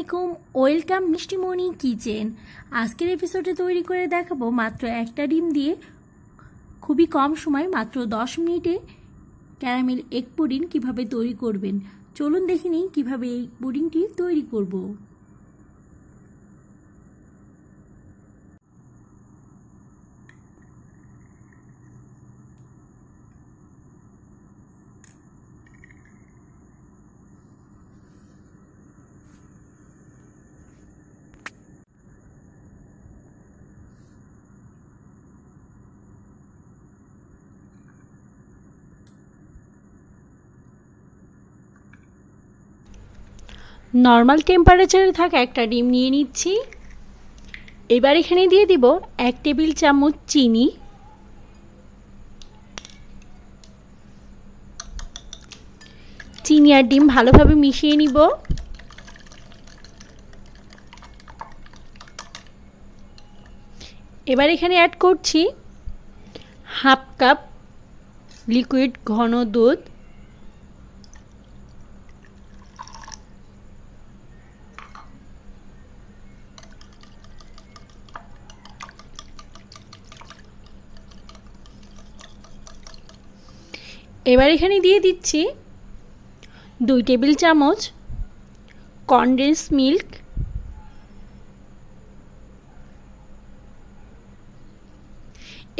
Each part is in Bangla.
আলাইকুম ওয়েলকাম মিষ্টিমণি কিচেন আজকের এপিসোডে তৈরি করে দেখাবো মাত্র একটা ডিম দিয়ে খুবই কম সময় মাত্র দশ মিনিটে ক্যারামেল এগ পুডিং কীভাবে তৈরি করবেন চলুন দেখে নিই কীভাবে এই পুডিংটি তৈরি করবো নর্মাল টেম্পারেচারে থাকা একটা ডিম নিয়ে নিচ্ছি এবার এখানে দিয়ে দিব এক টেবিল চামচ চিনি চিনি আর ডিম ভালোভাবে মিশিয়ে নিব এবার এখানে অ্যাড করছি হাফ কাপ লিকুইড ঘন দুধ এবার এখানে দিয়ে দিচ্ছি দুই টেবিল চামচ কন্ডেন্স মিল্ক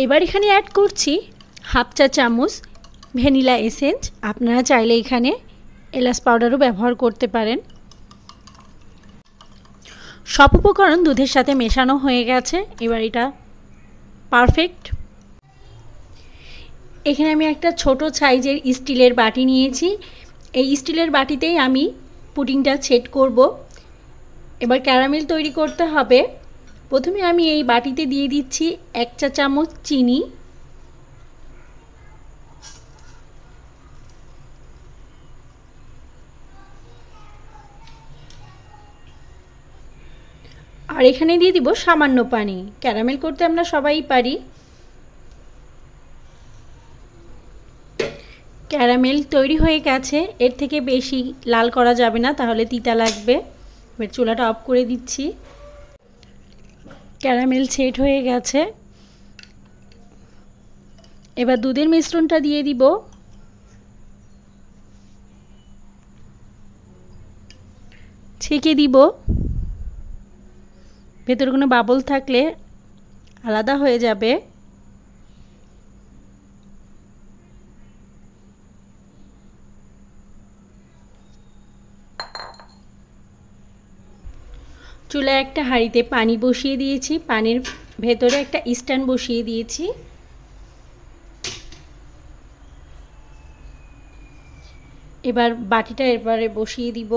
এবার এখানে অ্যাড করছি হাফ চা চামচ ভ্যানিলা এসেন্স আপনারা চাইলে এখানে এলাচ পাউডারও ব্যবহার করতে পারেন সব উপকরণ দুধের সাথে মেশানো হয়ে গেছে এবার এটা পারফেক্ট এখানে আমি একটা ছোট সাইজের স্টিলের বাটি নিয়েছি এই স্টিলের বাটিতেই আমি পুডিংটা সেট করব এবার ক্যারামেল তৈরি করতে হবে প্রথমে আমি এই বাটিতে দিয়ে দিচ্ছি এক চা চামচ চিনি আর এখানে দিয়ে দিব সামান্য পানি ক্যারামেল করতে আমরা সবাই পারি ক্যারামেল তৈরি হয়ে গেছে এর থেকে বেশি লাল করা যাবে না তাহলে তিতা লাগবে এবার চুলাটা অফ করে দিচ্ছি ক্যারামেল সেট হয়ে গেছে এবার দুধের মিশ্রণটা দিয়ে দিব ছেঁকে দিব ভেতরে কোনো বাবল থাকলে আলাদা হয়ে যাবে চুলায় একটা হাঁড়িতে পানি বসিয়ে দিয়েছি পানির ভেতরে একটা স্ট্যান্ড বসিয়ে দিয়েছি এবার বাটিটা এরপরে বসিয়ে দিব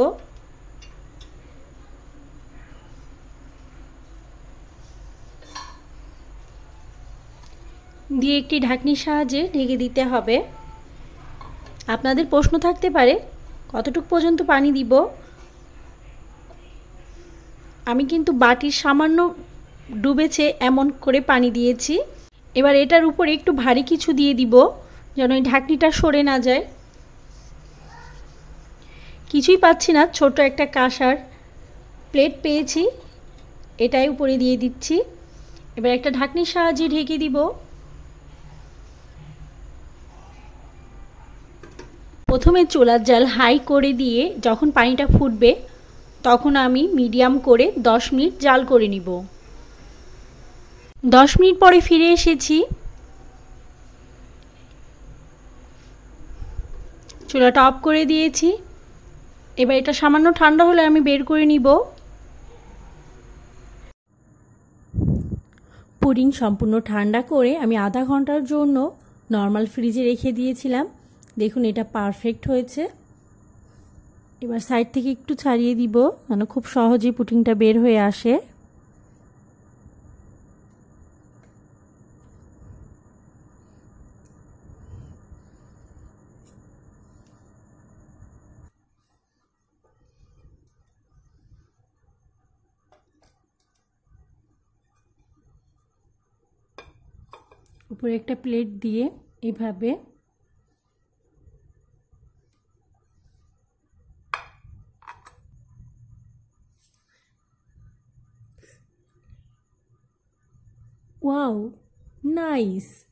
দিয়ে একটি ঢাকনির সাহায্যে ঢেকে দিতে হবে আপনাদের প্রশ্ন থাকতে পারে কতটুক পর্যন্ত পানি দিব আমি কিন্তু বাটির সামান্য ডুবেছে এমন করে পানি দিয়েছি এবার এটার উপরে একটু ভারী কিছু দিয়ে দিব যেন এই ঢাকনিটা সরে না যায় কিছুই পাচ্ছি না ছোট একটা কাঁসার প্লেট পেয়েছি এটাই উপরে দিয়ে দিচ্ছি এবার একটা ঢাকনির সাহায্যে ঢেকে দিব প্রথমে চুলার জাল হাই করে দিয়ে যখন পানিটা ফুটবে তখন আমি মিডিয়াম করে 10 মিনিট জাল করে নিব 10 মিনিট পরে ফিরে এসেছি চুলাটা অফ করে দিয়েছি এবার এটা সামান্য ঠান্ডা হলে আমি বের করে নিব পুডিং সম্পূর্ণ ঠান্ডা করে আমি আধা ঘন্টার জন্য নর্মাল ফ্রিজে রেখে দিয়েছিলাম দেখুন এটা পারফেক্ট হয়েছে এবার সাইড থেকে একটু ছাড়িয়ে দিব যেন খুব সহজেই পুটিংটা বের হয়ে আসে উপরে একটা প্লেট দিয়ে এভাবে Wow, nice.